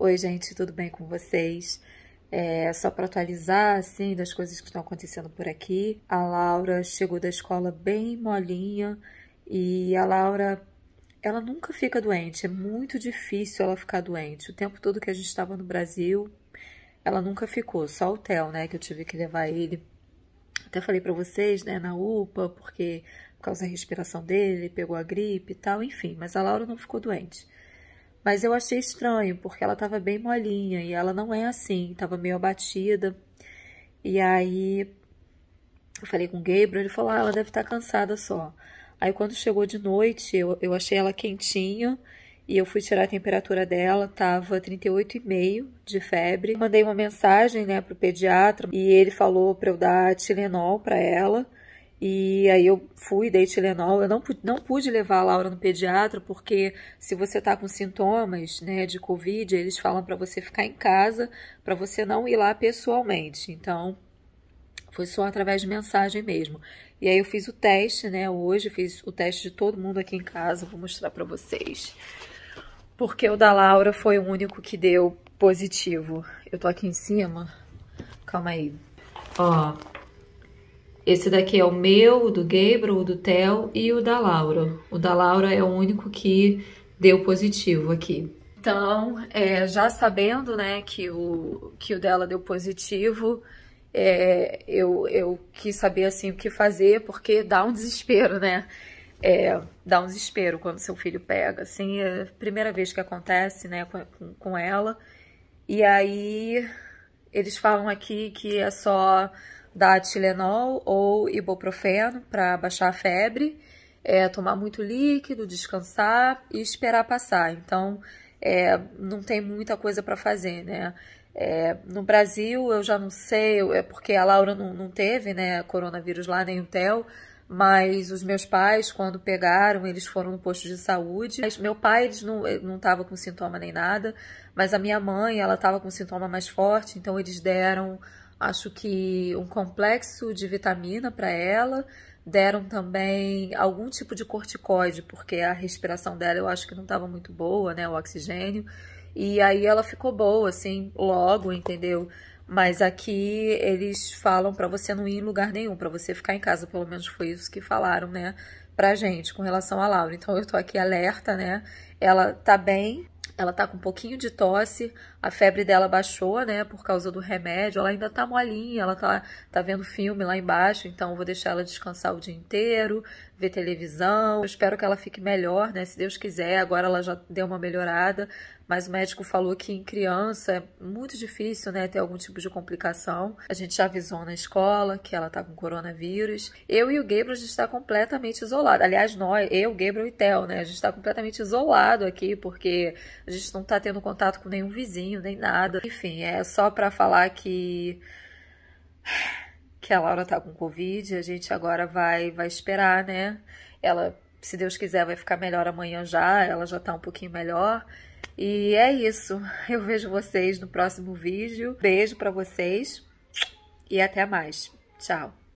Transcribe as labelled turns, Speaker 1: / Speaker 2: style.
Speaker 1: Oi, gente, tudo bem com vocês? É, só para atualizar, assim, das coisas que estão acontecendo por aqui. A Laura chegou da escola bem molinha e a Laura, ela nunca fica doente. É muito difícil ela ficar doente. O tempo todo que a gente estava no Brasil, ela nunca ficou. Só o Theo, né, que eu tive que levar ele. Até falei para vocês, né, na UPA, porque por causa da respiração dele, pegou a gripe e tal, enfim. Mas a Laura não ficou doente. Mas eu achei estranho, porque ela estava bem molinha e ela não é assim, estava meio abatida. E aí eu falei com o Gabriel, ele falou: ah, ela deve estar tá cansada só. Aí quando chegou de noite, eu, eu achei ela quentinha e eu fui tirar a temperatura dela, tava 38,5 de febre. Mandei uma mensagem, né, pro pediatra e ele falou para eu dar Tilenol para ela e aí eu fui, dei Tilenol. Eu não, não pude levar a Laura no pediatra, porque se você tá com sintomas né, de Covid, eles falam para você ficar em casa, para você não ir lá pessoalmente. Então, foi só através de mensagem mesmo. E aí eu fiz o teste, né? Hoje fiz o teste de todo mundo aqui em casa, vou mostrar para vocês. Porque o da Laura foi o único que deu positivo. Eu tô aqui em cima. Calma aí. Ó, esse daqui é o meu, o do Gabriel, o do Theo e o da Laura. O da Laura é o único que deu positivo aqui. Então, é, já sabendo né, que, o, que o dela deu positivo, é, eu, eu quis saber assim o que fazer, porque dá um desespero, né? É, dá um desespero quando seu filho pega, assim, é a primeira vez que acontece, né, com, com ela. E aí eles falam aqui que é só dar Tilenol ou ibuprofeno para baixar a febre, é, tomar muito líquido, descansar e esperar passar. Então, é, não tem muita coisa para fazer, né? É, no Brasil, eu já não sei, é porque a Laura não, não teve né, coronavírus lá, nem o Theo, mas os meus pais, quando pegaram, eles foram no posto de saúde. Mas meu pai eles não estava com sintoma nem nada, mas a minha mãe ela estava com sintoma mais forte, então eles deram, acho que, um complexo de vitamina para ela. Deram também algum tipo de corticoide, porque a respiração dela eu acho que não estava muito boa, né? O oxigênio. E aí ela ficou boa, assim, logo, entendeu? Mas aqui eles falam para você não ir em lugar nenhum, para você ficar em casa, pelo menos foi isso que falaram, né, pra gente com relação a Laura. Então eu tô aqui alerta, né? Ela tá bem, ela tá com um pouquinho de tosse, a febre dela baixou, né, por causa do remédio. Ela ainda tá molinha, ela tá tá vendo filme lá embaixo, então eu vou deixar ela descansar o dia inteiro, ver televisão. Eu espero que ela fique melhor, né, se Deus quiser. Agora ela já deu uma melhorada, mas o médico falou que em criança é muito difícil, né, ter algum tipo de complicação. A gente já avisou na escola que ela tá com coronavírus. Eu e o Gabriel, a gente tá completamente isolado. Aliás, nós, eu, Gabriel e Theo, né, a gente tá completamente isolado aqui porque a gente não tá tendo contato com nenhum vizinho, nem nada. Enfim, é só para falar que que a Laura tá com Covid, a gente agora vai, vai esperar, né? Ela, se Deus quiser, vai ficar melhor amanhã já, ela já tá um pouquinho melhor. E é isso. Eu vejo vocês no próximo vídeo. Beijo para vocês e até mais. Tchau.